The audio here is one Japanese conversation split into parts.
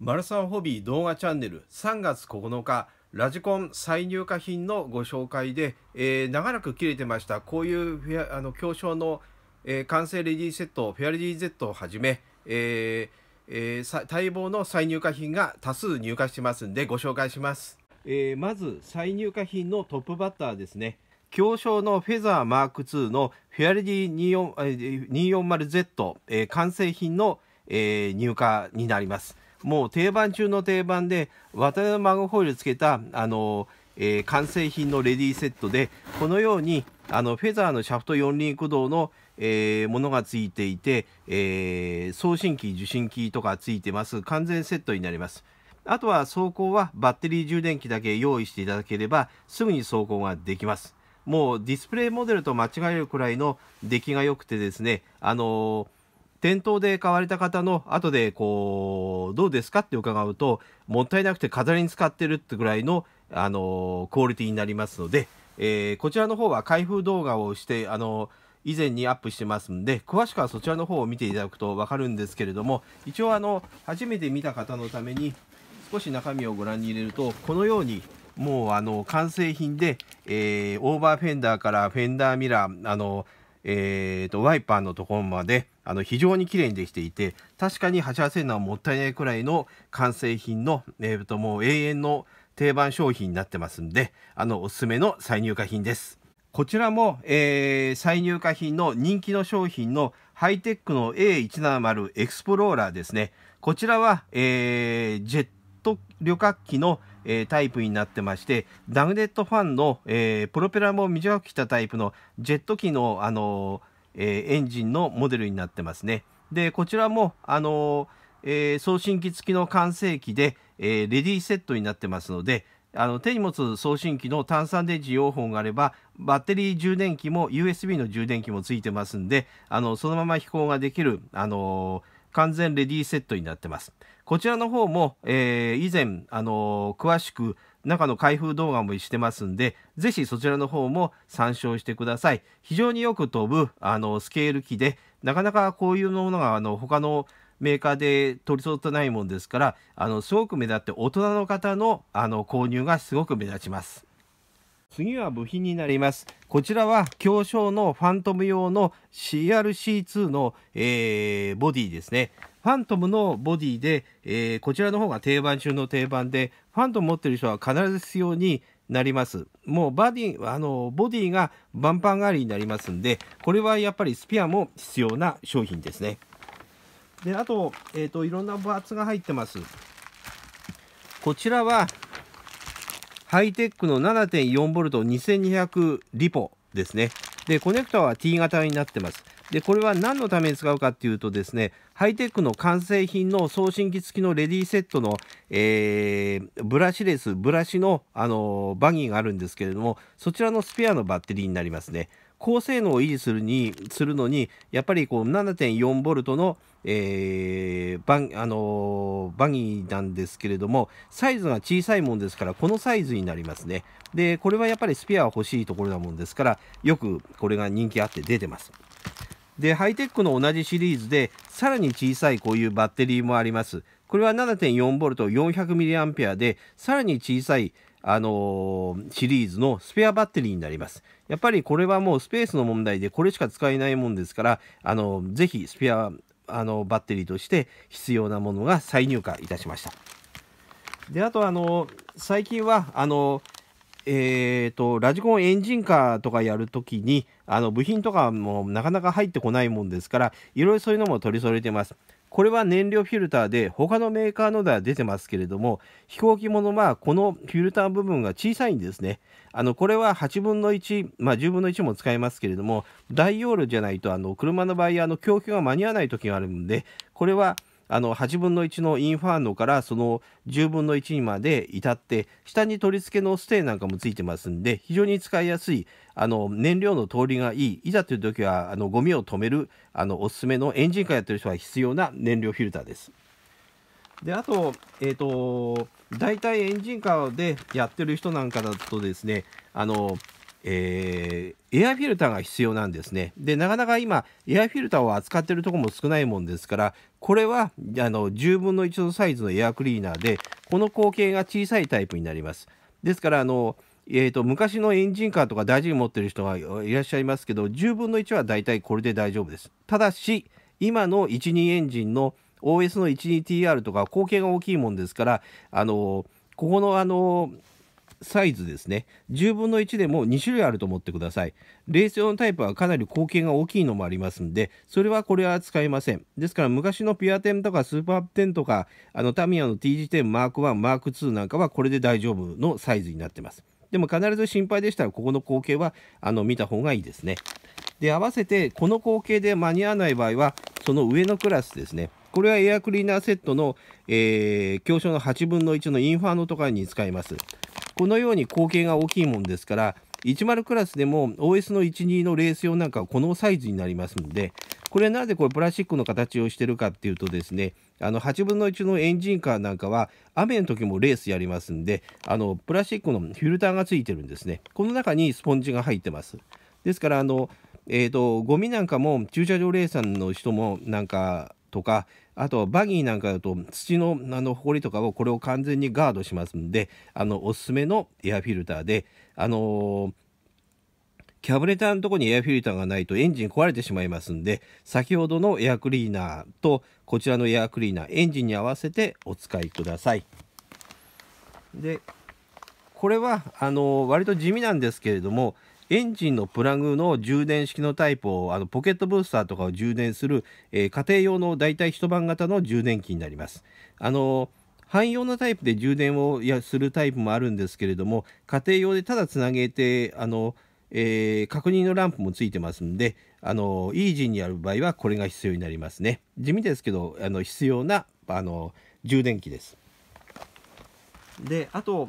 マルサンホビー動画チャンネル3月9日ラジコン再入荷品のご紹介で、えー、長らく切れてましたこういうあの強商の、えー、完成レディーセットフェアレディー Z をはじめ、えーえー、待望の再入荷品が多数入荷してますんでご紹介します、えー、まず再入荷品のトップバッターですね強商のフェザーマーク2のフェアレディー 240Z、えー、完成品の、えー、入荷になりますもう定番中の定番で渡辺マグホイルつけたあの、えー、完成品のレディーセットでこのようにあのフェザーのシャフト四輪駆動の、えー、ものがついていて、えー、送信機受信機とかついてます完全セットになります。あとは走行はバッテリー充電器だけ用意していただければすぐに走行ができます。もうディスプレイモデルと間違えるくらいの出来が良くてですね、あのー店頭で買われた方の後でこう、どうですかって伺うと、もったいなくて飾りに使ってるってぐらいの、あのクオリティになりますので、えー、こちらの方は開封動画をして、あの以前にアップしてますんで、詳しくはそちらの方を見ていただくとわかるんですけれども、一応あの、初めて見た方のために、少し中身をご覧に入れると、このように、もうあの、完成品で、えー、オーバーフェンダーからフェンダーミラー、あのー、えーと、ワイパーのところまであの非常に綺麗にできていて確かに走らせるのはもったいないくらいの完成品の、えーともう永遠の定番商品になってますんであのおすすめの再入荷品です。こちらも、えー、再入荷品の人気の商品のハイテックの A170 エクスプローラーですね。こちらは、えー、ジェット旅客機のえー、タイプになってまして、ダグネットファンの、えー、プロペラも短くしたタイプのジェット機の、あのえー、エンジンのモデルになってますね。で、こちらも、あのえ送信機付きの完成機で、えレディーセットになってますので、あの手に持つ送信機の単酸電池4本があればバッテリー充電器も USB の充電器もついてますんであのそのまま飛行ができるあのー完全レディーセットになってます。こちらの方も、えー、以前、あのー、詳しく中の開封動画もしてますんで、ぜひそちらの方も参照してください。非常によく飛ぶあのスケール機で、なかなかこういうものがあの他のメーカーで取り揃ってないもんですから、あのすごく目立って大人の方のあの購入がすごく目立ちます。次は部品になります。こちらは強商のファントム用の CRC2 の、えー、ボディですね。ファントムのボディで、えー、こちらの方が定番中の定番で、ファントム持ってる人は必ず必要になります。もうバディ、あの、ボディがバンパン代わりになりますんで、これはやっぱりスピアも必要な商品ですね。で、あと、えっ、ー、と、いろんなパーツが入ってます。こちらは、ハイテックの 7.4V2200 リポですね。で、コネクタは T 型になってます。で、これは何のために使うかっていうとですね、ハイテックの完成品の送信機付きのレディーセットの、えー、ブラシレス、ブラシの、あのー、バギーがあるんですけれども、そちらのスペアのバッテリーになりますね。高性能を維持するにするのにやっぱりこう7.4ボルトの、えー、バンあのー、バギーなんですけれどもサイズが小さいもんですからこのサイズになりますねでこれはやっぱりスペア欲しいところなもんですからよくこれが人気あって出てますでハイテックの同じシリーズでさらに小さいこういうバッテリーもありますこれは7 4ト4 0 0 m a h でさらに小さいあのー、シリーズのスペアバッテリーになりますやっぱりこれはもうスペースの問題でこれしか使えないもんですからあのぜひスペアあのバッテリーとして必要なものが再入荷いたしましたであとあの最近はあのえーと、とラジコンエンジンカーとかやるときにあの部品とかもなかなか入ってこないもんですからいろいろそういうのも取り揃えてますこれは燃料フィルターで他のメーカーのでは出てますけれども飛行機ものはこのフィルター部分が小さいんですねあのこれは8分の1、まあ、10分の1も使えますけれども大容量じゃないとあの車の場合あの供給が間に合わない時があるんでこれはあの8分の1のインファーノからその10分の1にまで至って下に取り付けのステーなんかもついてますんで非常に使いやすいあの燃料の通りがいいいざという時はあのゴミを止めるあのおすすめのエンジンカーやってる人は必要な燃料フィルターです。であと,、えーと、大体エンジンカーでやってる人なんかだとですねあのえー、エアフィルターが必要なんですね。で、なかなか今、エアフィルターを扱っているところも少ないもんですから、これはあの10分の1のサイズのエアクリーナーで、この口径が小さいタイプになります。ですから、あの、えーと、昔のエンジンカーとか大事に持ってる人がいらっしゃいますけど10分の1は大体これで大丈夫ですただし今の12エンジンの OS の 12TR とか口径が大きいもんですからあのここのあのサイズですね10分の1でも2種類あると思ってくださいレース用のタイプはかなり口径が大きいのもありますんでそれはこれは使いませんですから昔のピアテンとかスーパーテンとかあのタミヤの T 字テンマーク1マーク2なんかはこれで大丈夫のサイズになってますでも必ず心配でしたらここの口径はあの見た方がいいですねで合わせてこの口径で間に合わない場合はその上のクラスですねこれはエアクリーナーセットの、えー、強の8分の1のインファーノとかに使います。このように口径が大きいもんですから10クラスでも OS の12のレース用なんかはこのサイズになりますのでこれなぜこれプラスチックの形をしてるかっていうとですねあの8分の1のエンジンカーなんかは雨の時もレースやりますんであのプラスチックのフィルターがついてるんですねこの中にスポンジが入ってますですからあのえーとゴミなんかも駐車場レーサーの人もなんかとかあとバギーなんかだと土のあのりとかをこれを完全にガードしますんであのおすすめのエアフィルターであのー、キャブレターのとこにエアフィルターがないとエンジン壊れてしまいますんで先ほどのエアクリーナーとこちらのエアクリーナーエンジンに合わせてお使いください。でこれはあの割と地味なんですけれどもエンジンのプラグの充電式のタイプをあのポケットブースターとかを充電する、えー、家庭用の大体一晩型の充電器になります。あの汎用のタイプで充電をやするタイプもあるんですけれども家庭用でただつなげてあの、えー、確認のランプもついてますんであのイージーにやる場合はこれが必要になりますね地味ですけどあの必要なあの充電器ですであと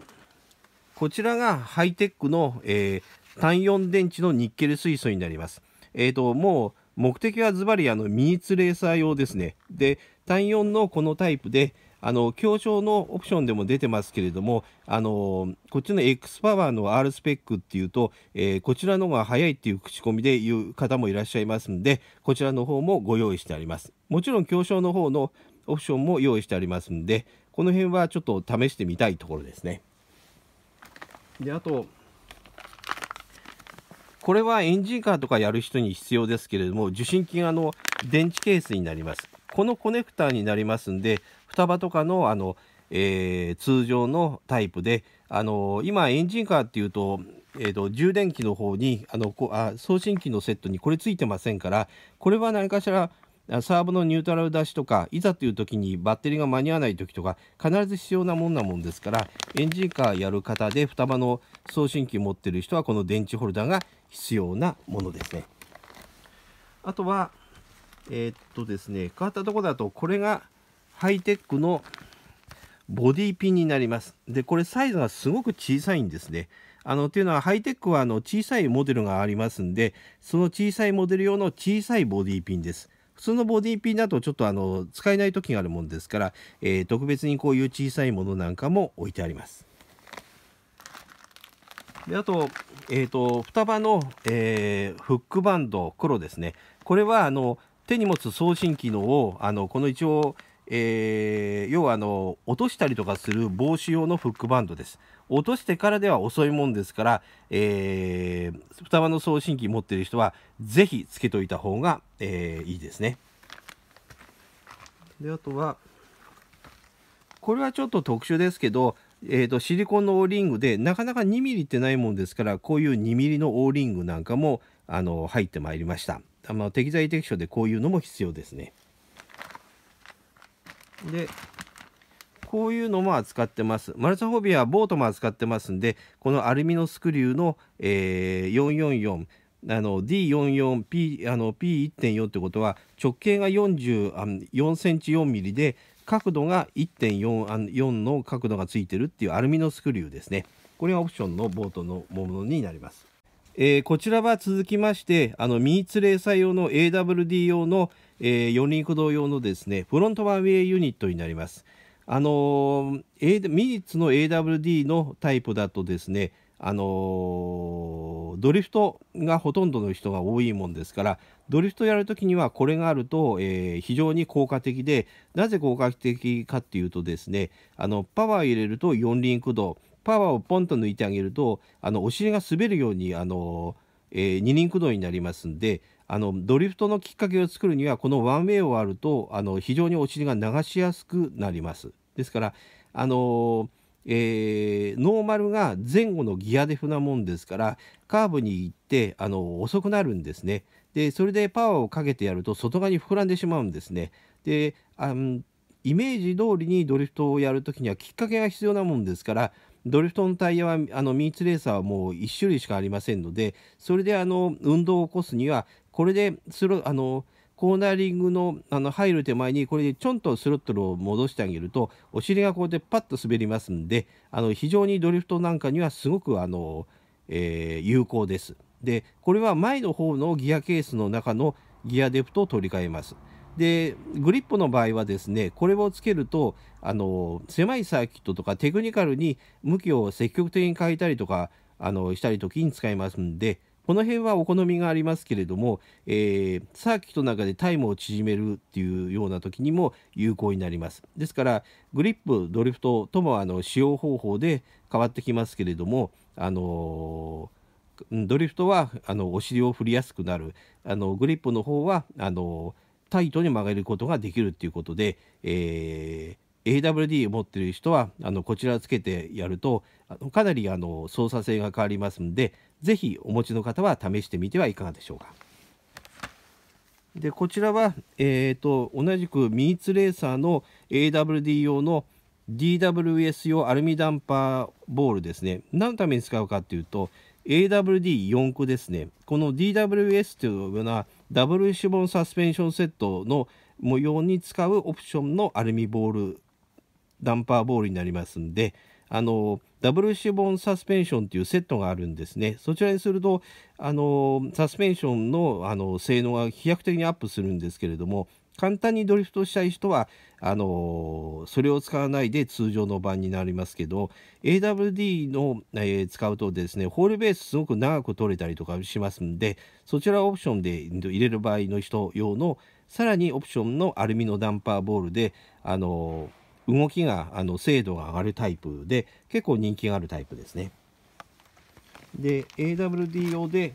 こちらがハイテックの、えー、単4電池のニッケル水素になります。えーと、もう目的はズバリあのミニツレーサー用ですね。で、単4のこのタイプで、あの、強調のオプションでも出てますけれども、あの、こっちの X パワーの R スペックっていうと、えー、こちらの方が早いっていう口コミで言う方もいらっしゃいますんで、こちらの方もご用意してあります。もちろん強調の方のオプションも用意してありますんで、この辺はちょっと試してみたいところですね。で、あと、これはエンジンカーとかやる人に必要ですけれども、受信機がの電池ケースになります。このコネクターになりますんで、双葉とかのあの、えー、通常のタイプで、あの今エンジンカーっていうと、えーと、と充電器の方にあのこあ送信機のセットにこれついてませんからこれは何かしらサーブのニュートラル出しとかいざという時にバッテリーが間に合わない時とか必ず必要なもんなもんですからエンジンカーやる方で双葉の送信機持ってる人はこの電池ホルダーが必要なものですね。あとは、えー、っとですね、変わったところだと、これがハイテックのボディピンになります。で、これサイズがすごく小さいんですね。あの、というのはハイテックはあの小さいモデルがありますんで、その小さいモデル用の小さいボディピンです。普通のボディピンだとちょっとあの使えない時があるもんですから、えー、特別にこういう小さいものなんかも置いてあります。であと,、えーと、双葉の、えー、フックバンド黒ですねこれはあの手に持つ送信機能をあのこの一応、えー、要はあの落としたりとかする防止用のフックバンドです落としてからでは遅いもんですから、えー、双葉の送信機持ってる人は是非つけといた方が、えー、いいですねであとはこれはちょっと特殊ですけどえーと、シリコンのオーリングでなかなか 2mm ってないもんですからこういう 2mm のオーリングなんかもあの入ってまいりましたあの適材適所でこういうのも必要ですねでこういうのも扱ってますマルサホビアはボートも扱ってますんでこのアルミのスクリューの、えー、444 D44P1.4 ってことは直径が44センチ4ミリで角度が1.4あの角度がついてるっていうアルミのスクリューですねこれがオプションのボートのものになります、えー、こちらは続きましてあのミニツレーサー用の AWD 用の、えー、4輪駆動用のですねフロントワンウェイユニットになりますあのー、ミニツの AWD のタイプだとですねあのードリフトがほとんどの人が多いもんですからドリフトやるときにはこれがあると、えー、非常に効果的でなぜ効果的かっていうとですねあのパワー入れると四輪駆動パワーをポンと抜いてあげるとあのお尻が滑るようにあの、えー、二輪駆動になりますんであのドリフトのきっかけを作るにはこのワンウェイを割るとあの非常にお尻が流しやすくなります。ですからあのーえー、ノーマルが前後のギアデフなもんですからカーブに行ってあの遅くなるんですねでそれでパワーをかけてやると外側に膨らんでしまうんですねであのイメージ通りにドリフトをやるときにはきっかけが必要なもんですからドリフトのタイヤはあのミーツレーサーはもう1種類しかありませんのでそれであの運動を起こすにはこれでスロあのーコーナリングのあの入る手前にこれでちょんとスロットルを戻してあげるとお尻がこうでパッと滑りますんであの非常にドリフトなんかにはすごくあの、えー、有効です。でこれは前の方のギアケースの中のギアデプトを取り替えます。でグリップの場合はですねこれをつけるとあの狭いサーキットとかテクニカルに向きを積極的に変えたりとかあのしたり時に使いますんでこの辺はお好みがありますけれども、えー、サーキットの中でタイムを縮めるっていうような時にも有効になりますですからグリップドリフトともあの使用方法で変わってきますけれどもあのードリフトはあのお尻を振りやすくなるあのグリップの方はあのタイトに曲げることができるっていうことで、えー、AWD を持ってる人はあのこちらをつけてやるとあのかなりあの操作性が変わりますんでぜひお持ちの方は試してみてはいかがでしょうか。でこちらは、えーと、同じくミーツレーサーの AWD 用の DWS 用アルミダンパーボールですね。何のために使うかというと AWD4 駆ですね。この DWS というようなダブルシボンサスペンションセットの模様に使うオプションのアルミボールダンパーボールになりますんであのダブルシボンサスペンションというセットがあるんですね。そちらにすると、あのサスペンションのあの性能が飛躍的にアップするんですけれども、簡単にドリフトしたい人は、あのそれを使わないで通常の版になりますけど、AWD の、えー、使うとですね、ホールベースすごく長く取れたりとかしますんで、そちらオプションで入れる場合の人用の、さらにオプションのアルミのダンパーボールで、あの動きがあの精度が上がるタイプで結構人気があるタイプですね。で AWD 用で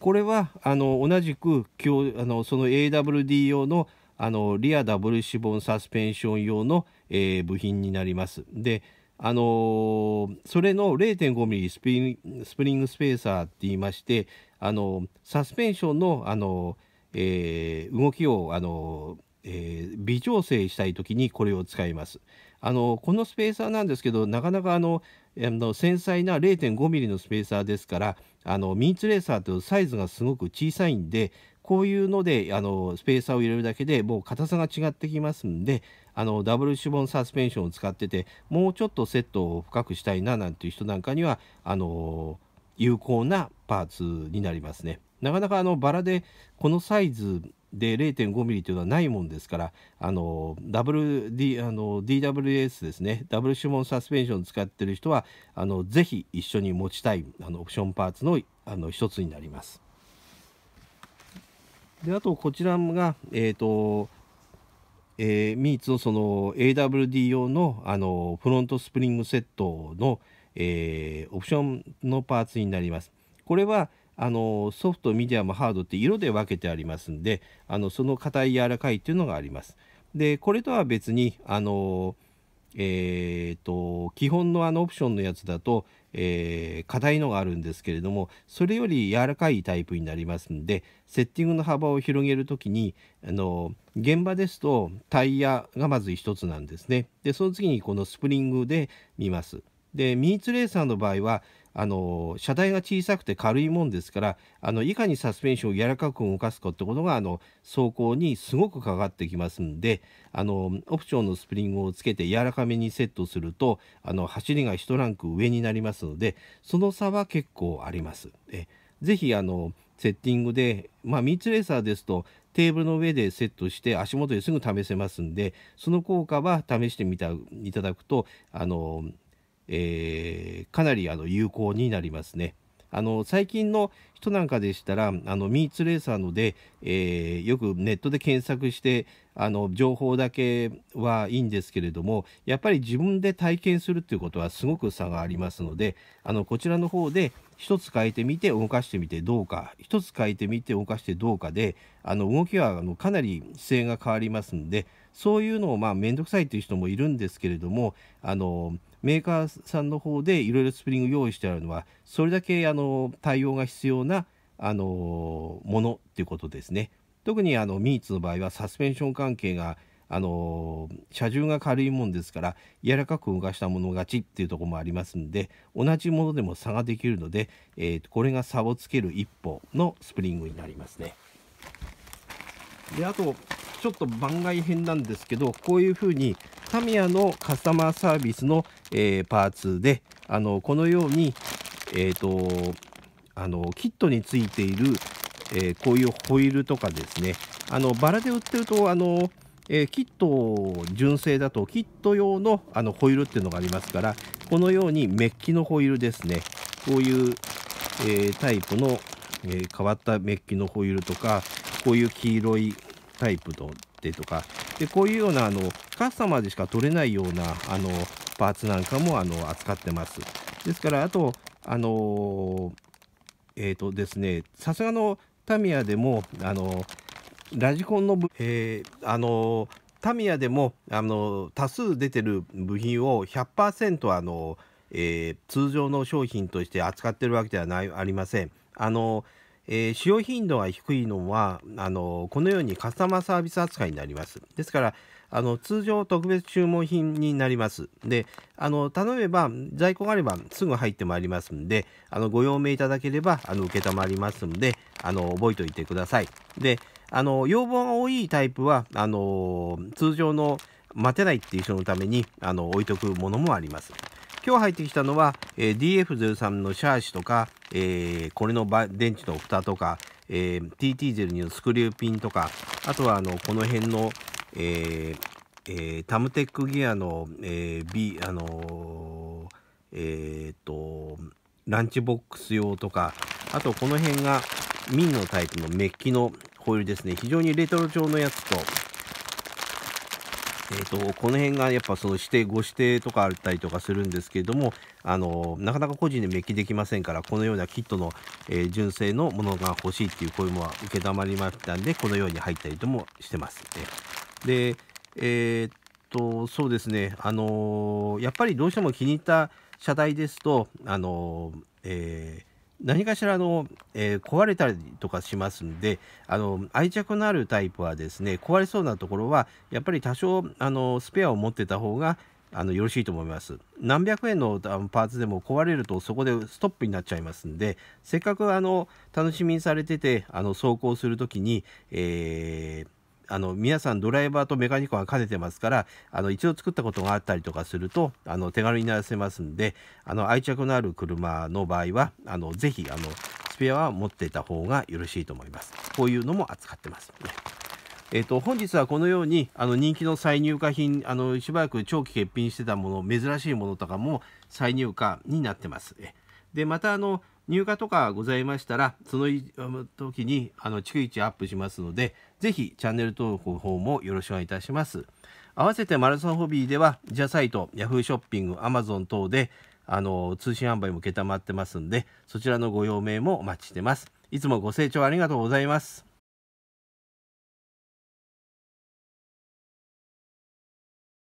これはあの同じくあのその AWD 用のあのリアダブルシボンサスペンション用の、えー、部品になります。であのー、それの 0.5mm スピスプリングスペーサーって言いまして、あのー、サスペンションの、あのー、え動きを、あのえー、微調整したい時にこれを使います。あのこのスペーサーなんですけどなかなかあのあの繊細な 0.5mm のスペーサーですからあのミニツレーサーというサイズがすごく小さいんでこういうのであのスペーサーを入れるだけでもう硬さが違ってきますんであのダブルシュボンサスペンションを使っててもうちょっとセットを深くしたいななんていう人なんかにはあの有効なパーツになりますね。なかなかあのバラでこのサイズで0.5ミリというのはないもんですからあの WD あの DWS ですねダブルシュモンサスペンション使ってる人はあのぜひ一緒に持ちたいあのオプションパーツのあの一つになります。であとこちらがえっ、ー、とえー、ミーツのその AWD 用のあのフロントスプリングセットの、えー、オプションのパーツになります。これはあのソフトミディアムハードって色で分けてありますんであのその硬い柔らかいっていうのがあります。でこれとは別にあのえーと、基本のあのオプションのやつだと、えー、硬いのがあるんですけれどもそれより柔らかいタイプになりますんでセッティングの幅を広げる時にあの現場ですとタイヤがまず1つなんですねでその次にこのスプリングで見ますでミーツレーサーの場合はあの車体が小さくて軽いもんですからあのいかにサスペンションを柔らかく動かすかってことがあの走行にすごくかかってきますんであのオプションのスプリングをつけて柔らかめにセットするとあの走りが1ランク上になりますのでその差は結構あります。えぜひあのセッティングで、まあ、ミツレーサーですとテーブルの上でセットして足元ですぐ試せますんでその効果は試してみたいただくとあのえー、かなりあの有効になりますね。あの最近の人なんかでしたら、あのミーツレーサーので、えー、よくネットで検索して、あの情報だけはいいんですけれども、やっぱり自分で体験するっていうことはすごく差がありますので、あのこちらの方で1つ変えてみて動かしてみてどうか、1つ変えてみて動かしてどうかで、あの動きはあのかなり姿勢が変わりますんで、そういうのをまあ面倒くさいという人もいるんですけれども、あのメーカーさんの方でいろいろスプリング用意してあるのはそれだけあの対応が必要なあのものっていうことですね。特にあのミーツの場合はサスペンション関係があの車重が軽いもんですから柔らかく動かしたもの勝ちっていうとこもありますんで同じものでも差ができるので、えー、これが差をつける一歩のスプリングになりますね。であとちょっと番外編なんですけどこういうふうにタミヤのカスタマーサービスの、えー、パーツで、あの、このように、えっ、ー、と、あの、キットについている、えー、こういうホイールとかですね、あの、バラで売ってると、あの、えー、キット純正だとキット用のあのホイールっていうのがありますからこのようにメッキのホイールですねこういう、えー、タイプの、えー、変わったメッキのホイールとかこういう黄色いタイプでとかでこういうようなあのカスタマーでしか取れないようなあのパーツなんかもあの扱ってます。ですからあとあのえっ、ー、とですねさすがのタミヤでもあのラジコンの、えー、あのタミヤでもあの多数出てる部品を100%あの、えー、通常の商品として扱ってるわけではないありません。あのえー、使用頻度が低いのはあのこのようにカスタマーサービス扱いになりますですからあの通常特別注文品になりますであの頼めば在庫があればすぐ入ってまいりますんであのご用命いただければあの承りますんであの覚えておいてくださいであの要望が多いタイプはあの通常の待てないっていう人のためにあの置いとくものもあります。今日入ってきたのは、えー、DF03 のシャーシとか、えー、これの電池の蓋とか、えー、TT02 のスクリューピンとか、あとはあのこの辺の、ええー、タムテックギアの、えー、B、あのえっと、ランチボックス用とか、あとこの辺がミンのタイプのメッキのホイールですね。非常にレトロ調のやつと、えーと、この辺がやっぱその指定ご指定とかあったりとかするんですけれどもあのなかなか個人でメッキできませんからこのようなキットの、えー、純正のものが欲しいっていう声も承りましたんでこのように入ったりともしてます。でえー、っとそうですねあのやっぱりどうしても気に入った車体ですとあの、えー何かしらの、えー、壊れたりとかしますんであの愛着のあるタイプはですね壊れそうなところはやっぱり多少あのスペアを持ってた方があのよろしいと思います何百円のパーツでも壊れるとそこでストップになっちゃいますんでせっかくあの楽しみにされててあの走行する時に、えーあの皆さんドライバーとメカニコが兼ねてますからあの一度作ったことがあったりとかするとあの手軽にならせますんであの愛着のある車の場合はあのぜひあのスペアは持っていた方がよろしいと思います。こういうのも扱ってますね、えー、と本日はこのようにあの人気の再入荷品あのしばらく長期欠品してたもの珍しいものとかも再入荷になってます。でまたあの入荷とかございましたら、その時にあの逐一アップしますので、ぜひチャンネル登録の方もよろしくお願いいたします。合わせてマラソンホビーでは、ジャサイト、Yahoo ショッピング、Amazon 等であの通信販売も承ってますんで、そちらのご用命もお待ちしてます。いつもご清聴ありがとうございます。